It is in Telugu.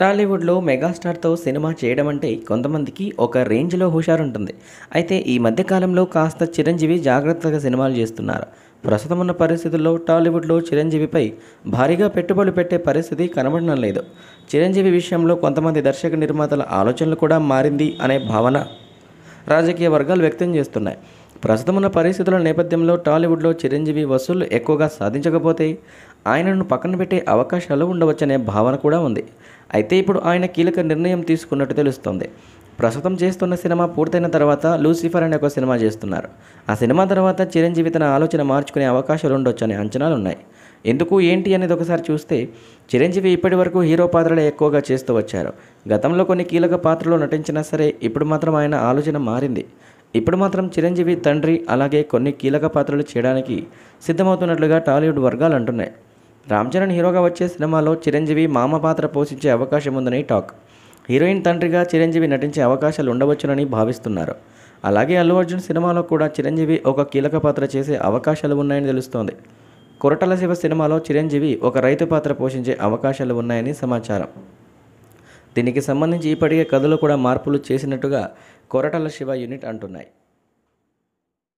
టాలీవుడ్లో మెగాస్టార్తో సినిమా చేయడం అంటే కొంతమందికి ఒక రేంజ్లో హుషారుంటుంది అయితే ఈ మధ్యకాలంలో కాస్త చిరంజీవి జాగ్రత్తగా సినిమాలు చేస్తున్నారు ప్రస్తుతం ఉన్న పరిస్థితుల్లో టాలీవుడ్లో చిరంజీవిపై భారీగా పెట్టుబడులు పెట్టే పరిస్థితి కనబడడం లేదు చిరంజీవి విషయంలో కొంతమంది దర్శక నిర్మాతల ఆలోచనలు కూడా మారింది అనే భావన రాజకీయ వర్గాలు వ్యక్తం చేస్తున్నాయి ప్రస్తుతమున్న పరిస్థితుల నేపథ్యంలో టాలీవుడ్లో చిరంజీవి వసూళ్లు ఎక్కువగా సాధించకపోతే ఆయనను పక్కన పెట్టే అవకాశాలు ఉండవచ్చనే భావన కూడా ఉంది అయితే ఇప్పుడు ఆయన కీలక నిర్ణయం తీసుకున్నట్టు తెలుస్తోంది ప్రస్తుతం చేస్తున్న సినిమా పూర్తయిన తర్వాత లూసిఫర్ అనే ఒక సినిమా చేస్తున్నారు ఆ సినిమా తర్వాత చిరంజీవి తన ఆలోచన మార్చుకునే అవకాశాలు ఉండొచ్చు అనే అంచనాలు ఉన్నాయి ఎందుకు ఏంటి అనేది ఒకసారి చూస్తే చిరంజీవి ఇప్పటి వరకు హీరో పాత్రలే ఎక్కువగా చేస్తూ వచ్చారు గతంలో కొన్ని కీలక పాత్రలో నటించినా సరే ఇప్పుడు మాత్రం ఆయన ఆలోచన మారింది ఇప్పుడు మాత్రం చిరంజీవి తండ్రి అలాగే కొన్ని కీలక పాత్రలు చేయడానికి సిద్ధమవుతున్నట్లుగా టాలీవుడ్ వర్గాలు అంటున్నాయి రామ్ చరణ్ హీరోగా వచ్చే సినిమాలో చిరంజీవి మామ పాత్ర పోషించే అవకాశం ఉందని టాక్ హీరోయిన్ తండ్రిగా చిరంజీవి నటించే అవకాశాలు ఉండవచ్చునని భావిస్తున్నారు అలాగే అల్లు అర్జున్ సినిమాలో కూడా చిరంజీవి ఒక కీలక పాత్ర చేసే అవకాశాలు ఉన్నాయని తెలుస్తోంది కొరటల శివ సినిమాలో చిరంజీవి ఒక రైతు పాత్ర పోషించే అవకాశాలు ఉన్నాయని సమాచారం దీనికి సంబంధించి ఇప్పటికే కథలు కూడా మార్పులు చేసినట్టుగా కొరటల శివ యూనిట్ అంటున్నాయి